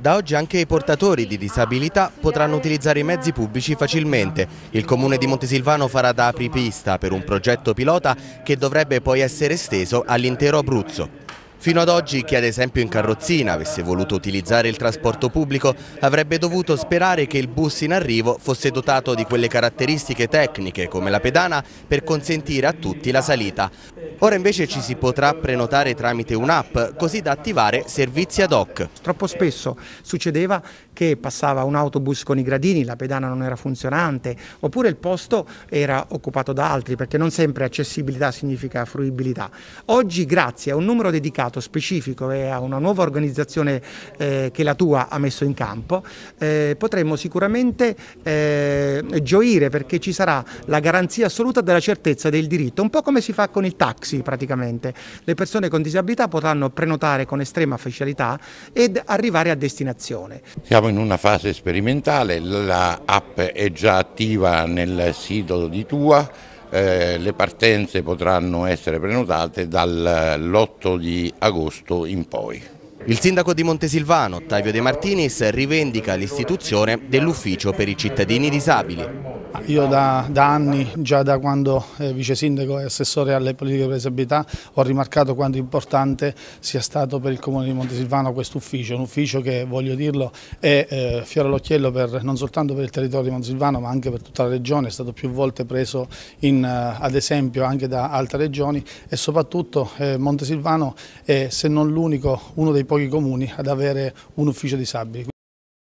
Da oggi anche i portatori di disabilità potranno utilizzare i mezzi pubblici facilmente. Il comune di Montesilvano farà da apripista per un progetto pilota che dovrebbe poi essere esteso all'intero Abruzzo. Fino ad oggi chi ad esempio in carrozzina avesse voluto utilizzare il trasporto pubblico avrebbe dovuto sperare che il bus in arrivo fosse dotato di quelle caratteristiche tecniche come la pedana per consentire a tutti la salita. Ora invece ci si potrà prenotare tramite un'app, così da attivare servizi ad hoc. Troppo spesso succedeva che passava un autobus con i gradini, la pedana non era funzionante, oppure il posto era occupato da altri, perché non sempre accessibilità significa fruibilità. Oggi, grazie a un numero dedicato specifico e a una nuova organizzazione eh, che la tua ha messo in campo, eh, potremo sicuramente eh, gioire perché ci sarà la garanzia assoluta della certezza del diritto, un po' come si fa con il taxi taxi praticamente. Le persone con disabilità potranno prenotare con estrema facilità ed arrivare a destinazione. Siamo in una fase sperimentale, l'app è già attiva nel sito di Tua, eh, le partenze potranno essere prenotate dall'8 eh, di agosto in poi. Il sindaco di Montesilvano, Ottavio De Martinis, rivendica l'istituzione dell'ufficio per i cittadini disabili. Io da, da, anni, già da quando eh, vice sindaco e assessore alle politiche per disabilità, ho rimarcato quanto importante sia stato per il Comune di Montesilvano questo ufficio, un ufficio che, voglio dirlo, è eh, fiore all'occhiello non soltanto per il territorio di Montesilvano ma anche per tutta la regione, è stato più volte preso in, eh, ad esempio anche da altre regioni e soprattutto eh, Montesilvano è, se non l'unico, uno dei pochi comuni ad avere un ufficio disabili.